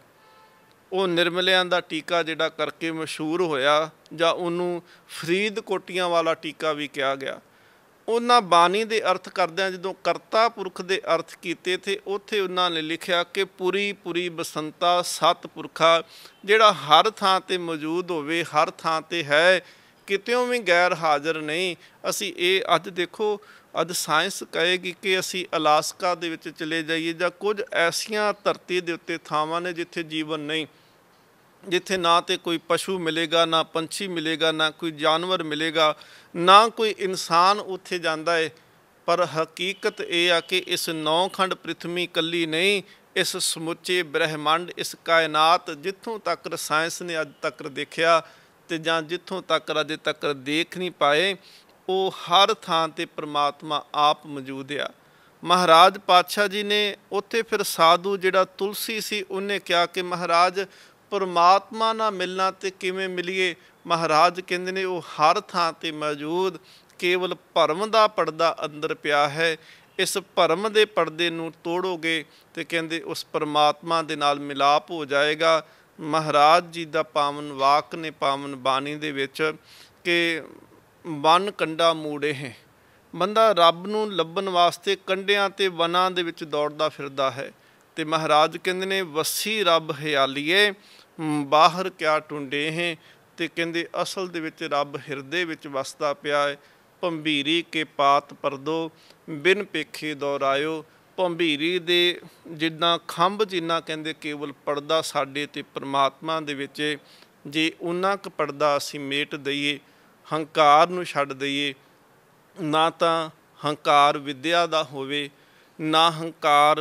ਉਹ ਨਿਰਮਲਿਆਂ ਦਾ ਟੀਕਾ ਜਿਹੜਾ ਕਰਕੇ ਮਸ਼ਹੂਰ ਹੋਇਆ ਜਾਂ ਉਹਨੂੰ ਫਰੀਦ ਕੋਟੀਆਂ ਵਾਲਾ ਟੀਕਾ ਵੀ ਕਿਹਾ ਗਿਆ ਉਹਨਾਂ ਬਾਣੀ ਦੇ ਅਰਥ ਕਰਦਿਆਂ ਜਦੋਂ ਕਰਤਾ ਪੁਰਖ ਦੇ ਅਰਥ ਕੀਤੇ ਤੇ ਉੱਥੇ ਉਹਨਾਂ ਨੇ ਲਿਖਿਆ ਕਿ ਪੂਰੀ ਪੂਰੀ ਬਸੰਤਾ ਸਤ ਪੁਰਖਾ ਜਿਹੜਾ ਹਰ ਥਾਂ ਤੇ ਮੌਜੂਦ ਹੋਵੇ ਹਰ ਥਾਂ ਤੇ ਹੈ ਕਿਤੇੋਂ ਵੀ ਗੈਰ ਹਾਜ਼ਰ ਨਹੀਂ ਅਸੀਂ ਇਹ ਅੱਜ ਦੇਖੋ ਅੱਜ ਸਾਇੰਸ ਕਹੇਗੀ ਕਿ ਅਸੀਂ ਅਲਾਸਕਾ ਦੇ ਵਿੱਚ ਚਲੇ ਜਾਈਏ ਜਾਂ ਕੁਝ ਐਸੀਆਂ ਧਰਤੀ ਦੇ ਉੱਤੇ ਥਾਵਾਂ ਨੇ ਜਿੱਥੇ ਜੀਵਨ ਨਹੀਂ ਜਿੱਥੇ ਨਾ ਤੇ ਕੋਈ ਪਸ਼ੂ ਮਿਲੇਗਾ ਨਾ ਪੰਛੀ ਮਿਲੇਗਾ ਨਾ ਕੋਈ ਜਾਨਵਰ ਮਿਲੇਗਾ ਨਾ ਕੋਈ ਇਨਸਾਨ ਉੱਥੇ ਜਾਂਦਾ ਏ ਪਰ ਹਕੀਕਤ ਇਹ ਆ ਕਿ ਇਸ ਨੌਖੰਡ ਪ੍ਰithvi ਕੱਲੀ ਨਹੀਂ ਇਸ ਸਮੁੱਚੇ ਬ੍ਰਹਿਮੰਡ ਇਸ ਕਾਇਨਾਤ ਜਿੱਥੋਂ ਤੱਕ ਸਾਇੰਸ ਨੇ ਅੱਜ ਤੱਕ ਦੇਖਿਆ ਤੇ ਜਾਂ ਜਿੱਥੋਂ ਤੱਕ ਅਜੇ ਤੱਕ ਦੇਖ ਨਹੀਂ ਪਾਏ ਉਹ ਹਰ ਥਾਂ ਤੇ ਪ੍ਰਮਾਤਮਾ ਆਪ ਮੌਜੂਦ ਆ ਮਹਾਰਾਜ ਪਾਤਸ਼ਾਹ ਜੀ ਨੇ ਉੱਥੇ ਫਿਰ ਸਾਧੂ ਜਿਹੜਾ ਤੁਲਸੀ ਸੀ ਉਹਨੇ ਕਿਹਾ ਕਿ ਮਹਾਰਾਜ ਪਰਮਾਤਮਾ ਨਾਲ ਮਿਲਣਾ ਤੇ ਕਿਵੇਂ ਮਿਲੀਏ ਮਹਾਰਾਜ ਕਹਿੰਦੇ ਨੇ ਉਹ ਹਰ ਥਾਂ ਤੇ ਮੌਜੂਦ ਕੇਵਲ ਭਰਮ ਦਾ ਪਰਦਾ ਅੰਦਰ ਪਿਆ ਹੈ ਇਸ ਭਰਮ ਦੇ ਪਰਦੇ ਨੂੰ ਤੋੜੋਗੇ ਤੇ ਕਹਿੰਦੇ ਉਸ ਪਰਮਾਤਮਾ ਦੇ ਨਾਲ ਮਿਲਾਪ ਹੋ ਜਾਏਗਾ ਮਹਾਰਾਜ ਜੀ ਦਾ ਪਾਵਨ ਵਾਕ ਨੇ ਪਾਵਨ ਬਾਣੀ ਦੇ ਵਿੱਚ ਕਿ ਵਨ ਕੰਡਾ ਮੂੜੇ ਹੈ ਬੰਦਾ ਰੱਬ ਨੂੰ ਲੱਭਣ ਵਾਸਤੇ ਕੰਡਿਆਂ ਤੇ ਵਨਾਂ ਦੇ ਵਿੱਚ ਦੌੜਦਾ ਫਿਰਦਾ ਹੈ ਤੇ ਮਹਾਰਾਜ ਕਹਿੰਦੇ ਨੇ ਵਸੀ ਰੱਬ ਹਿਆਲੀਏ ਬਾਹਰ ਕਿਆ ਟੁੰਡੇ ਹੈ ਤੇ ਕਹਿੰਦੇ ਅਸਲ ਦੇ ਵਿੱਚ ਰੱਬ ਹਿਰਦੇ ਵਿੱਚ ਵਸਦਾ ਪਿਆ ਹੈ ਭੰਬੀਰੀ ਕੇ ਪਾਤ ਪਰਦੋ ਬਿਨ ਪੇਖੇ ਦੌਰਾਇਓ ਭੰਬੀਰੀ ਦੇ ਜਿੱਦਾਂ ਖੰਭ ਜਿੰਨਾ ਕਹਿੰਦੇ ਕੇਵਲ ਪਰਦਾ ਸਾਡੇ ਤੇ ਪ੍ਰਮਾਤਮਾ ਦੇ ਵਿੱਚ ਜੇ ਉਹਨਾਂ ਕ ਪਰਦਾ ਅਸੀਂ ਮੇਟ ਦਈਏ ਹੰਕਾਰ ਨੂੰ ਛੱਡ ਦਈਏ ਨਾ ਤਾਂ ਹੰਕਾਰ ਵਿਦਿਆ ਦਾ ਹੋਵੇ ਨਾ ਹੰਕਾਰ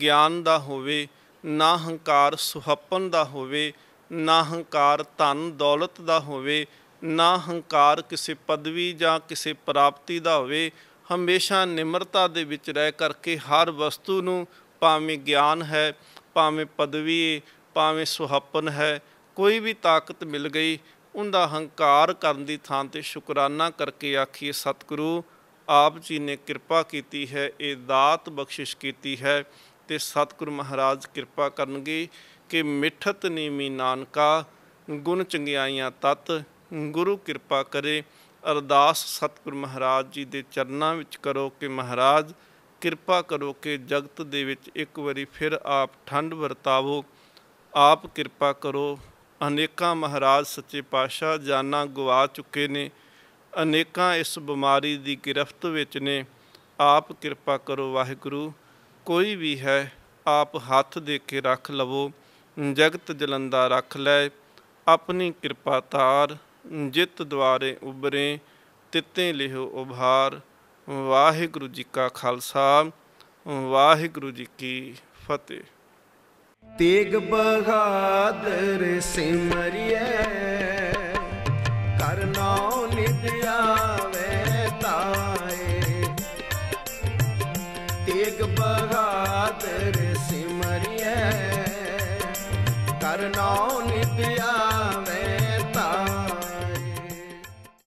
ਗਿਆਨ ਦਾ ਹੋਵੇ ਨਾ ਹੰਕਾਰ ਸੁਹੱਪਨ ਦਾ ਹੋਵੇ ਨਾ ਹੰਕਾਰ ਧਨ ਦੌਲਤ ਦਾ ਹੋਵੇ ਨਾ ਹੰਕਾਰ ਕਿਸੇ ਪਦਵੀ ਜਾਂ ਕਿਸੇ ਪ੍ਰਾਪਤੀ ਦਾ ਹੋਵੇ ਹਮੇਸ਼ਾ ਨਿਮਰਤਾ ਦੇ ਵਿੱਚ ਰਹਿ ਕਰਕੇ ਹਰ ਵਸਤੂ ਨੂੰ ਭਾਵੇਂ ਗਿਆਨ ਹੈ ਭਾਵੇਂ ਪਦਵੀ ਭਾਵੇਂ ਸੁਹੱਪਨ ਹੈ ਕੋਈ ਵੀ ਤਾਕਤ ਮਿਲ ਗਈ ਉਹਦਾ ਹੰਕਾਰ ਕਰਨ ਦੀ ਥਾਂ ਤੇ ਸ਼ੁਕਰਾਨਾ ਕਰਕੇ ਆਖੀਏ ਸਤਿਗੁਰੂ ਆਪ ਜੀ ਨੇ ਕਿਰਪਾ ਕੀਤੀ ਹੈ ਇਹ ਦਾਤ ਬਖਸ਼ਿਸ਼ ਕੀਤੀ ਹੈ ਤੇ ਸਤਿਗੁਰ ਮਹਾਰਾਜ ਕਿਰਪਾ ਕਰਨਗੇ ਕਿ ਮਿੱਠਤ ਨੀਮੀ ਨਾਨਕਾ ਗੁਣ ਚੰਗਿਆਈਆਂ ਤਤ ਗੁਰੂ ਕਿਰਪਾ ਕਰੇ ਅਰਦਾਸ ਸਤਿਗੁਰ ਮਹਾਰਾਜ ਜੀ ਦੇ ਚਰਨਾਂ ਵਿੱਚ ਕਰੋ ਕਿ ਮਹਾਰਾਜ ਕਿਰਪਾ ਕਰੋ ਕਿ ਜਗਤ ਦੇ ਵਿੱਚ ਇੱਕ ਵਾਰੀ ਫਿਰ ਆਪ ਠੰਡ ਵਰਤਾਵੋ ਆਪ ਕਿਰਪਾ ਕਰੋ ਅਨੇਕਾਂ ਮਹਾਰਾਜ ਸੱਚੇ ਪਾਤਸ਼ਾਹ ਜਾਨਾਂ ਗਵਾ ਚੁੱਕੇ ਨੇ ਅਨੇਕਾਂ ਇਸ ਬਿਮਾਰੀ ਦੀ ਗ੍ਰਿਫਤ ਵਿੱਚ ਨੇ ਆਪ ਕਿਰਪਾ ਕਰੋ ਵਾਹਿਗੁਰੂ ਕੋਈ ਵੀ ਹੈ ਆਪ ਹੱਥ ਦੇ ਕੇ ਰੱਖ ਲਵੋ ਜਗਤ ਜਲੰਦਾ ਰੱਖ ਲੈ ਆਪਣੀ ਕਿਰਪਾ ਤਾਰ ਜਿਤ ਦੁਆਰੇ ਉਬਰੇ ਤਿੱਤੇ ਲਿਹੁ ਉਭਾਰ ਵਾਹਿਗੁਰੂ ਜੀ ਕਾ ਖਾਲਸਾ ਵਾਹਿਗੁਰੂ ਜੀ ਕੀ ਫਤਿਹ ਤੇਗ ਬਹਾਦਰ ਸਿਮਰਿਐ